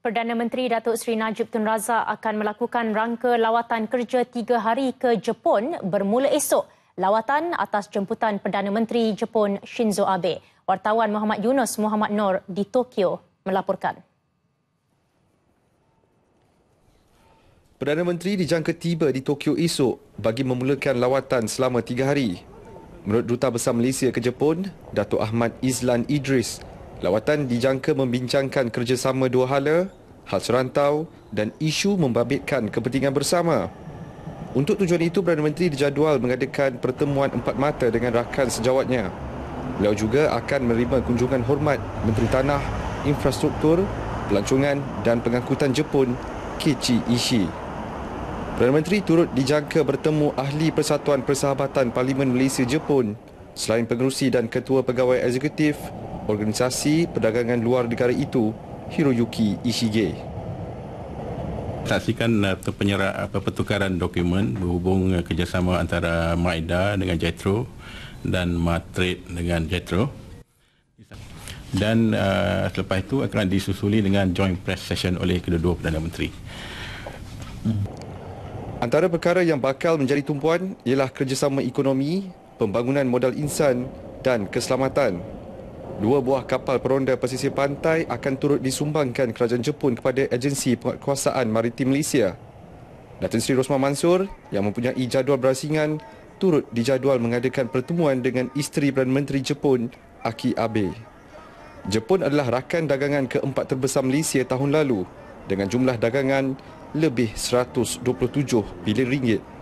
Perdana Menteri Datuk Seri Najib Tun Razak akan melakukan rangka lawatan kerja tiga hari ke Jepun bermula esok. Lawatan atas jemputan Perdana Menteri Jepun Shinzo Abe. Wartawan Muhammad Yunus Muhammad Nor di Tokyo melaporkan. Perdana Menteri dijangka tiba di Tokyo esok bagi memulakan lawatan selama tiga hari. Menurut Duta Besar Malaysia ke Jepun, Datuk Ahmad Izlan Idris, Lawatan dijangka membincangkan kerjasama dua hala, hal serantau dan isu membabitkan kepentingan bersama. Untuk tujuan itu, Perdana Menteri dijadual mengadakan pertemuan empat mata dengan rakan sejawatnya. Beliau juga akan menerima kunjungan hormat Menteri Tanah, Infrastruktur, Pelancongan dan Pengangkutan Jepun, Keiichi Ishii. Perdana Menteri turut dijangka bertemu ahli Persatuan Persahabatan Parlimen Malaysia Jepun selain pengerusi dan ketua pegawai eksekutif organisasi perdagangan luar negara itu, Hiroyuki Ishige. Saksikan uh, eh, penyerah, apa, pertukaran dokumen berhubung uh, kerjasama antara Maida dengan Jetro dan Matrid dengan Jetro. Dan uh, selepas itu akan disusuli dengan joint press session oleh kedua-dua Perdana Menteri. Antara perkara yang bakal menjadi tumpuan ialah kerjasama ekonomi, pembangunan modal insan dan keselamatan. Dua buah kapal peronda pesisir pantai akan turut disumbangkan kerajaan Jepun kepada agensi penguasaan maritim Malaysia. Datuk Seri Rosman Mansur yang mempunyai jadual berasingan turut dijadual mengadakan pertemuan dengan isteri Perdana Menteri Jepun, Aki Abe. Jepun adalah rakan dagangan keempat terbesar Malaysia tahun lalu dengan jumlah dagangan lebih 127 bilion ringgit.